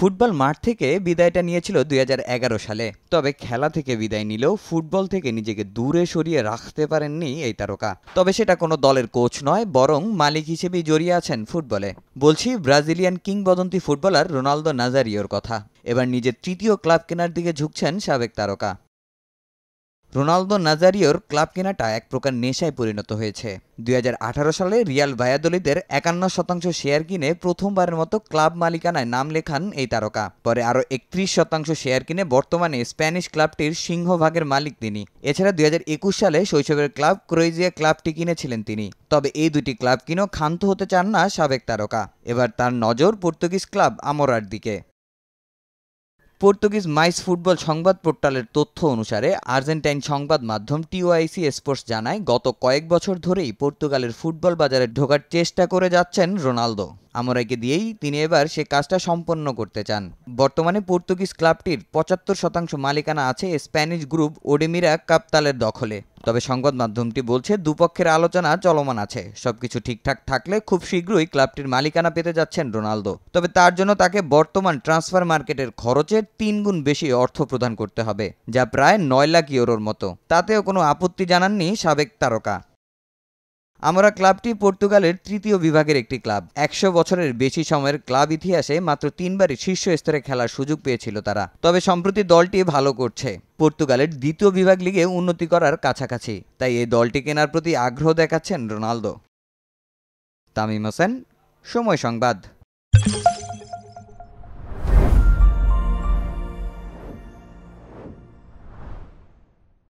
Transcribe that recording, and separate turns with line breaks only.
football মাঠ থেকে বিদায়টা নিয়েছিল দুই সালে তবে খেলা থেকে বিদায় নিলেও ফুটবল থেকে নিজেকে দূরে সরিয়ে রাখতে পারেননি এই তারকা তবে সেটা কোনো দলের কোচ নয় বরং মালিক হিসেবেই জড়িয়ে আছেন ফুটবলে বলছি ব্রাজিলিয়ান কিংবদন্তি ফুটবলার রোনালদো নাজারিওর কথা এবার নিজের তৃতীয় ক্লাব কেনার দিকে ঝুঁকছেন সাবেক তারকা রোনালদো নাজারিওর ক্লাব কেনাটা এক প্রকার নেশায় পরিণত হয়েছে দুই সালে রিয়াল ভায়াদলিদের একান্ন শতাংশ শেয়ার কিনে প্রথমবারের মতো ক্লাব মালিকানায় নাম লেখান এই তারকা পরে আরও একত্রিশ শতাংশ শেয়ার কিনে বর্তমানে স্প্যানিশ ক্লাবটির সিংহভাগের মালিক তিনি এছাড়া দুই সালে শৈশবের ক্লাব ক্রোয়েজিয়া ক্লাবটি কিনেছিলেন তিনি তবে এই দুটি ক্লাব কিনেও ক্ষান্ত হতে চান না সাবেক তারকা এবার তার নজর পর্তুগিজ ক্লাব আমরার দিকে পর্তুগিজ মাইস ফুটবল সংবাদ পোর্টালের তথ্য অনুসারে আর্জেন্টাইন সংবাদ মাধ্যম টিওআইসি স্পোর্টস জানায় গত কয়েক বছর ধরেই পর্তুগালের ফুটবল বাজারে ঢোকার চেষ্টা করে যাচ্ছেন রোনালদো আমরাইকে দিয়েই তিনি এবার সে কাজটা সম্পন্ন করতে চান বর্তমানে পর্তুগিজ ক্লাবটির পঁচাত্তর শতাংশ মালিকানা আছে স্প্যানিশ গ্রুপ ওডেমিরা কাপ্তালের দখলে তবে সংবাদ মাধ্যমটি বলছে দুপক্ষের আলোচনা চলমান আছে সবকিছু ঠিকঠাক থাকলে খুব শীঘ্রই ক্লাবটির মালিকানা পেতে যাচ্ছেন রোনালদো তবে তার জন্য তাকে বর্তমান ট্রান্সফার মার্কেটের খরচের তিন গুণ বেশি অর্থ প্রদান করতে হবে যা প্রায় নয় লাখ ইউরোর মতো তাতেও কোনো আপত্তি জানাননি সাবেক তারকা আমরা ক্লাবটি পর্তুগালের তৃতীয় বিভাগের একটি ক্লাব একশো বছরের বেশি সময়ের ক্লাব ইতিহাসে মাত্র তিনবারই শীর্ষ স্তরে খেলার সুযোগ পেয়েছিল তারা তবে সম্প্রতি দলটি ভালো করছে পর্তুগালের দ্বিতীয় বিভাগ লিগে উন্নতি করার কাছাকাছি তাই এই দলটি কেনার প্রতি আগ্রহ দেখাচ্ছেন রোনালদো তামিম হোসেন সময় সংবাদ